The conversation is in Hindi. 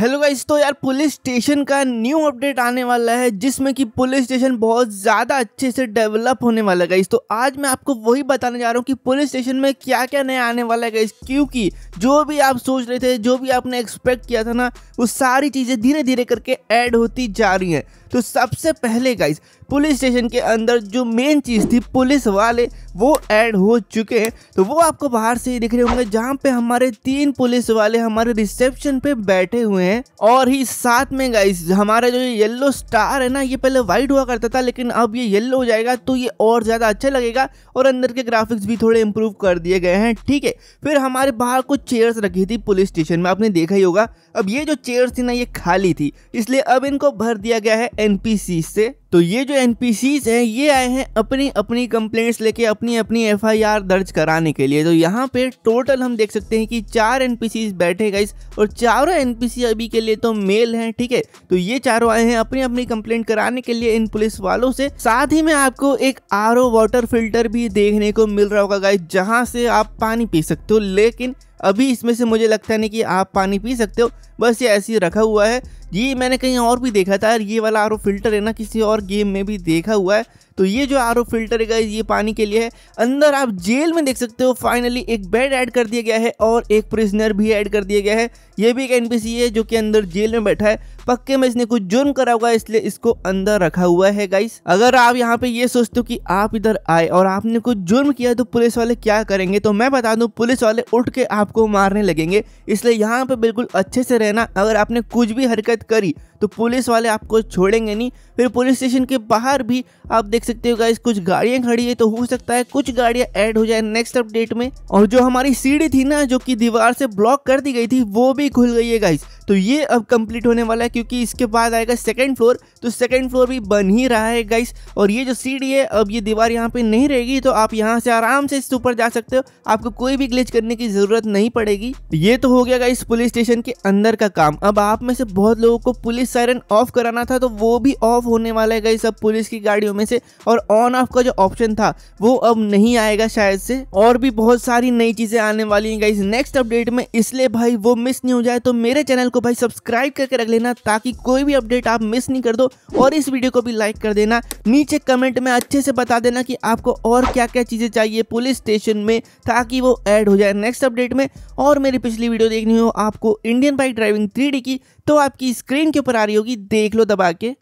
हेलो गाइस तो यार पुलिस स्टेशन का न्यू अपडेट आने वाला है जिसमें कि पुलिस स्टेशन बहुत ज़्यादा अच्छे से डेवलप होने वाला है गाइस तो आज मैं आपको वही बताने जा रहा हूँ कि पुलिस स्टेशन में क्या क्या नया आने वाला है गाइस क्योंकि जो भी आप सोच रहे थे जो भी आपने एक्सपेक्ट किया था ना वो सारी चीज़ें धीरे धीरे करके ऐड होती जा रही हैं तो सबसे पहले गाइस पुलिस स्टेशन के अंदर जो मेन चीज़ थी पुलिस वाले वो ऐड हो चुके हैं तो वो आपको बाहर से ही दिख रहे होंगे जहाँ पे हमारे तीन पुलिस वाले हमारे रिसेप्शन पे बैठे हुए हैं और ही साथ में गाइस हमारा जो येलो स्टार है ना ये पहले वाइट हुआ करता था लेकिन अब ये येलो हो जाएगा तो ये और ज़्यादा अच्छा लगेगा और अंदर के ग्राफिक्स भी थोड़े इम्प्रूव कर दिए गए हैं ठीक है फिर हमारे बाहर कुछ चेयर्स रखी थी पुलिस स्टेशन में आपने देखा ही होगा अब ये जो चेयर्स थी ना ये खाली थी इसलिए अब इनको भर दिया गया है एनपीसी से तो ये जो एन हैं ये आए हैं अपनी अपनी कंप्लेंट्स लेके अपनी अपनी एफ दर्ज कराने के लिए तो यहाँ पे टोटल हम देख सकते हैं कि चार एन बैठे गए और चारों एन अभी के लिए तो मेल हैं ठीक है तो ये चारों आए हैं अपनी अपनी कंप्लेंट कराने के लिए इन पुलिस वालों से साथ ही में आपको एक आर वाटर फिल्टर भी देखने को मिल रहा होगा गाइस जहाँ से आप पानी पी सकते हो लेकिन अभी इसमें से मुझे लगता नहीं कि आप पानी पी सकते हो बस ये ऐसे ही रखा हुआ है ये मैंने कहीं और भी देखा था यार ये वाला आर फिल्टर है ना किसी और गेम में भी देखा हुआ है तो ये जो आर फिल्टर है गाइज ये पानी के लिए है अंदर आप जेल में देख सकते हो फाइनली एक बेड ऐड कर दिया गया है और एक प्रिजनर भी ऐड कर दिया गया है ये भी एक एनपीसी है जो कि अंदर जेल में बैठा है पक्के में इसने कुछ जुर्म करा हुआ है इसलिए इसको अंदर रखा हुआ है गाइस अगर आप यहाँ पे ये सोचते हो कि आप इधर आए और आपने कुछ जुर्म किया तो पुलिस वाले क्या करेंगे तो मैं बता दूं पुलिस वाले उठ के आपको मारने लगेंगे इसलिए यहाँ पे बिल्कुल अच्छे से रहना अगर आपने कुछ भी हरकत करी तो पुलिस वाले आपको छोड़ेंगे नहीं फिर पुलिस स्टेशन के बाहर भी आप देख सकते हो गाइस कुछ गाड़ियां खड़ी है तो हो सकता है कुछ गाड़ियां ऐड हो जाए नेक्स्ट अपडेट में और जो हमारी सीढ़ी थी ना जो कि दीवार से ब्लॉक कर दी गई थी वो भी खुल गई है गाइस तो ये अब कंप्लीट होने वाला है क्योंकि इसके बाद आएगा सेकेंड फ्लोर तो सेकेंड फ्लोर भी बन ही रहा है गाइस और ये जो सीढ़ी है अब ये दीवार यहाँ पे नहीं रहेगी तो आप यहाँ से आराम से इस ऊपर जा सकते हो आपको कोई भी ग्लिच करने की जरूरत नहीं पड़ेगी ये तो हो गया गाइस पुलिस स्टेशन के अंदर का काम अब आप में से बहुत लोगों को पुलिस सायरन ऑफ कराना था तो वो भी ऑफ होने वाला है गाइस अब पुलिस की गाड़ियों में से और ऑन ऑफ का जो ऑप्शन था वो अब नहीं आएगा शायद से और भी बहुत सारी नई चीज़ें आने वाली हैं गाइज नेक्स्ट अपडेट में इसलिए भाई वो मिस नहीं हो जाए तो मेरे चैनल को भाई सब्सक्राइब करके रख लेना ताकि कोई भी अपडेट आप मिस नहीं कर दो और इस वीडियो को भी लाइक कर देना नीचे कमेंट में अच्छे से बता देना कि आपको और क्या क्या चीज़ें चाहिए पुलिस स्टेशन में ताकि वो एड हो जाए नेक्स्ट अपडेट में और मेरी पिछली वीडियो देखनी हो आपको इंडियन बाइक ड्राइविंग थ्री की तो आपकी स्क्रीन के ऊपर आ रही होगी देख लो दबा के